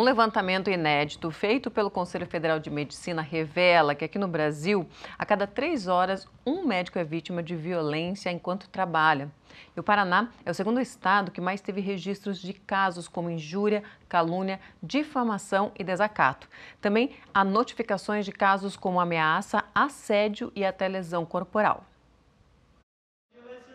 Um levantamento inédito feito pelo Conselho Federal de Medicina revela que aqui no Brasil, a cada três horas, um médico é vítima de violência enquanto trabalha. E o Paraná é o segundo estado que mais teve registros de casos como injúria, calúnia, difamação e desacato. Também há notificações de casos como ameaça, assédio e até lesão corporal.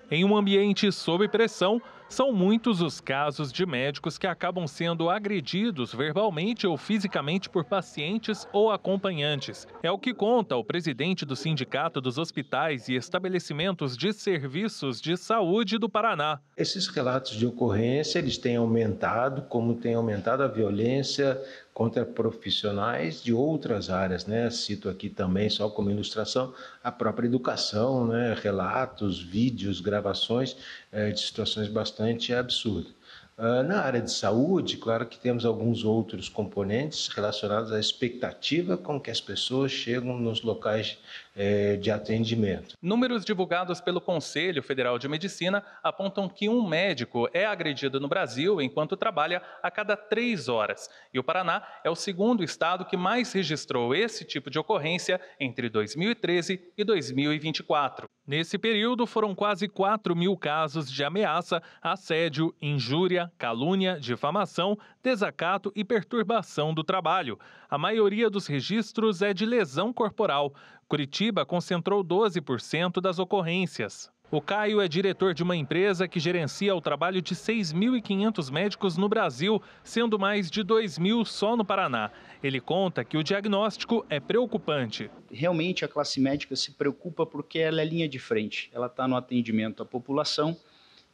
Em um ambiente sob pressão, são muitos os casos de médicos que acabam sendo agredidos verbalmente ou fisicamente por pacientes ou acompanhantes. É o que conta o presidente do Sindicato dos Hospitais e Estabelecimentos de Serviços de Saúde do Paraná. Esses relatos de ocorrência, eles têm aumentado, como tem aumentado a violência contra profissionais de outras áreas, né? Cito aqui também, só como ilustração, a própria educação, né? Relatos, vídeos, gravações é, de situações bastante bastante é absurdo. Ah, na área de saúde, claro que temos alguns outros componentes relacionados à expectativa com que as pessoas chegam nos locais eh, de atendimento. Números divulgados pelo Conselho Federal de Medicina apontam que um médico é agredido no Brasil enquanto trabalha a cada três horas. E o Paraná é o segundo estado que mais registrou esse tipo de ocorrência entre 2013 e 2024. Nesse período, foram quase 4 mil casos de ameaça, assédio, injúria, calúnia, difamação, desacato e perturbação do trabalho. A maioria dos registros é de lesão corporal. Curitiba concentrou 12% das ocorrências. O Caio é diretor de uma empresa que gerencia o trabalho de 6.500 médicos no Brasil, sendo mais de 2.000 só no Paraná. Ele conta que o diagnóstico é preocupante. Realmente a classe médica se preocupa porque ela é linha de frente, ela está no atendimento à população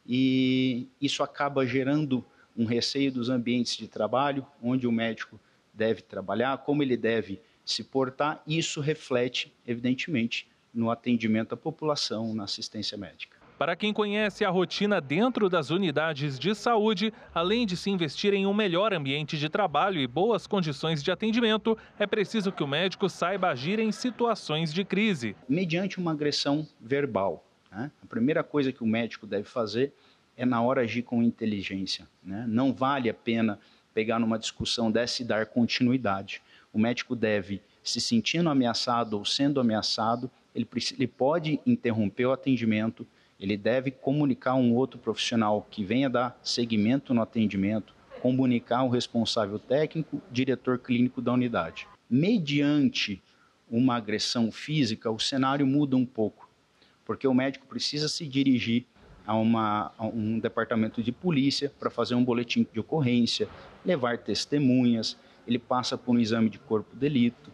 e isso acaba gerando um receio dos ambientes de trabalho, onde o médico deve trabalhar, como ele deve se portar, e isso reflete, evidentemente, no atendimento à população, na assistência médica. Para quem conhece a rotina dentro das unidades de saúde, além de se investir em um melhor ambiente de trabalho e boas condições de atendimento, é preciso que o médico saiba agir em situações de crise. Mediante uma agressão verbal, né? a primeira coisa que o médico deve fazer é, na hora, agir com inteligência. Né? Não vale a pena pegar numa discussão dessa e dar continuidade. O médico deve, se sentindo ameaçado ou sendo ameaçado, ele, ele pode interromper o atendimento, ele deve comunicar um outro profissional que venha dar seguimento no atendimento, comunicar o responsável técnico, diretor clínico da unidade. Mediante uma agressão física, o cenário muda um pouco, porque o médico precisa se dirigir a, uma, a um departamento de polícia para fazer um boletim de ocorrência, levar testemunhas, ele passa por um exame de corpo de delito,